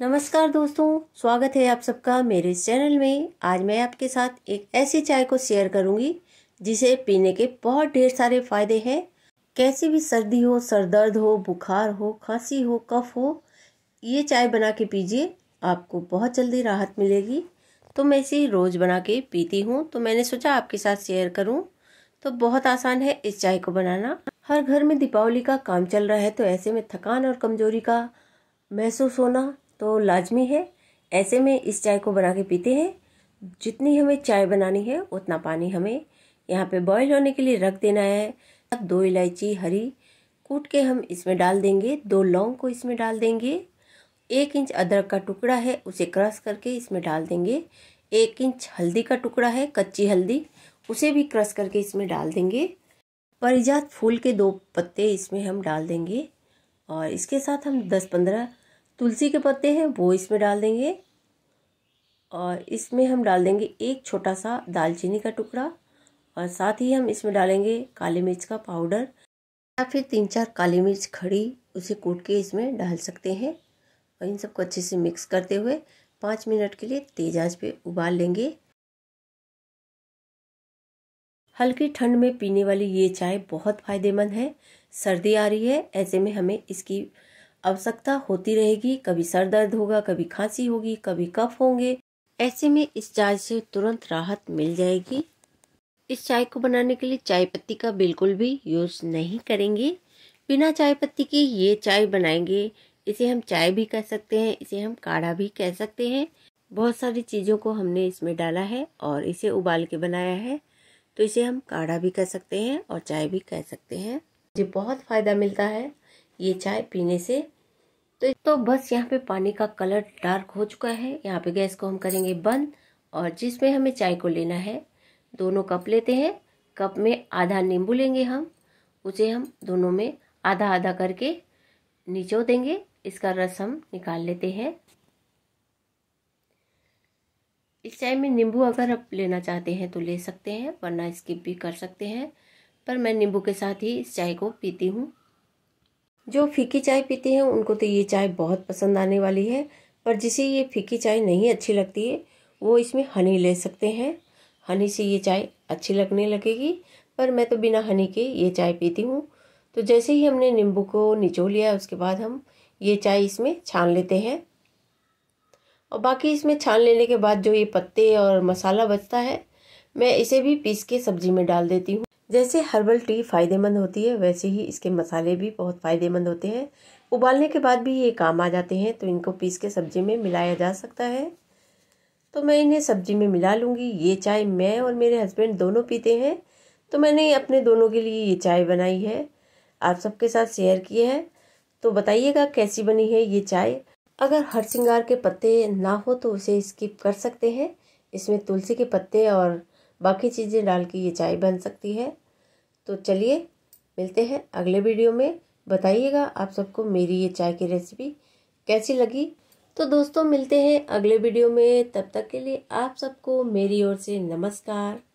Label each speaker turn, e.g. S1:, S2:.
S1: नमस्कार दोस्तों स्वागत है आप सबका मेरे इस चैनल में आज मैं आपके साथ एक ऐसी चाय को शेयर करूंगी जिसे पीने के बहुत ढेर सारे फायदे हैं कैसी भी सर्दी हो सर दर्द हो बुखार हो खांसी हो कफ हो ये चाय बना के पीजिए आपको बहुत जल्दी राहत मिलेगी तो मैं इसे रोज़ बना के पीती हूँ तो मैंने सोचा आपके साथ शेयर करूँ तो बहुत आसान है इस चाय को बनाना हर घर में दीपावली का काम चल रहा है तो ऐसे में थकान और कमजोरी का महसूस होना तो लाजमी है ऐसे में इस चाय को बना के पीते हैं जितनी हमें चाय बनानी है उतना पानी हमें यहाँ पे बॉईल होने के लिए रख देना है अब दो इलायची हरी कूट के हम इसमें डाल देंगे दो लौंग को इसमें डाल देंगे एक इंच अदरक का टुकड़ा है उसे क्रश करके इसमें डाल देंगे एक इंच हल्दी का टुकड़ा है कच्ची हल्दी उसे भी क्रश करके इसमें डाल देंगे परिजात फूल के दो पत्ते इसमें हम डाल देंगे और इसके साथ हम 10-15 तुलसी के पत्ते हैं वो इसमें डाल देंगे और इसमें हम डाल देंगे एक छोटा सा दालचीनी का टुकड़ा और साथ ही हम इसमें डालेंगे काली मिर्च का पाउडर या फिर तीन चार काली मिर्च खड़ी उसे कूट के इसमें डाल सकते हैं और इन सबको अच्छे से मिक्स करते हुए पाँच मिनट के लिए तेज आंच पे उबाल लेंगे हल्की ठंड में पीने वाली ये चाय बहुत फ़ायदेमंद है सर्दी आ रही है ऐसे में हमें इसकी आवश्यकता होती रहेगी कभी सर दर्द होगा कभी खांसी होगी कभी कफ होंगे ऐसे में इस चाय से तुरंत राहत मिल जाएगी इस चाय को बनाने के लिए चाय पत्ती का बिल्कुल भी यूज़ नहीं करेंगे बिना चाय पत्ती के ये चाय बनाएंगे इसे हम चाय भी कह सकते हैं इसे हम काढ़ा भी कह सकते हैं बहुत सारी चीज़ों को हमने इसमें डाला है और इसे उबाल के बनाया है तो इसे हम काढ़ा भी कह सकते हैं और चाय भी कह सकते हैं मुझे बहुत फ़ायदा मिलता है ये चाय पीने से तो तो बस यहाँ पे पानी का कलर डार्क हो चुका है यहाँ पे गैस को हम करेंगे बंद और जिसमें हमें चाय को लेना है दोनों कप लेते हैं कप में आधा नींबू लेंगे हम उसे हम दोनों में आधा आधा करके नीचो देंगे इसका रस हम निकाल लेते हैं इस चाय में नींबू अगर आप लेना चाहते हैं तो ले सकते हैं वरना स्किप भी कर सकते हैं पर मैं नींबू के साथ ही इस चाय को पीती हूँ जो फीकी चाय पीते हैं उनको तो ये चाय बहुत पसंद आने वाली है पर जिसे ये फीकी चाय नहीं अच्छी लगती है वो इसमें हनी ले सकते हैं हनी से ये चाय अच्छी लगने लगेगी पर मैं तो बिना हनी के ये चाय पीती हूँ तो जैसे ही हमने नींबू को निचो लिया उसके बाद हम ये चाय इसमें छान लेते हैं और बाकी इसमें छान लेने के बाद जो ये पत्ते और मसाला बचता है मैं इसे भी पीस के सब्जी में डाल देती हूँ जैसे हर्बल टी फ़ायदेमंद होती है वैसे ही इसके मसाले भी बहुत फ़ायदेमंद होते हैं उबालने के बाद भी ये काम आ जाते हैं तो इनको पीस के सब्जी में मिलाया जा सकता है तो मैं इन्हें सब्जी में मिला लूँगी ये चाय मैं और मेरे हस्बैंड दोनों पीते हैं तो मैंने अपने दोनों के लिए ये चाय बनाई है आप सबके साथ शेयर की है तो बताइएगा कैसी बनी है ये चाय अगर हर श्रृंगार के पत्ते ना हो तो उसे स्किप कर सकते हैं इसमें तुलसी के पत्ते और बाकी चीज़ें डाल के ये चाय बन सकती है तो चलिए मिलते हैं अगले वीडियो में बताइएगा आप सबको मेरी ये चाय की रेसिपी कैसी लगी तो दोस्तों मिलते हैं अगले वीडियो में तब तक के लिए आप सबको मेरी ओर से नमस्कार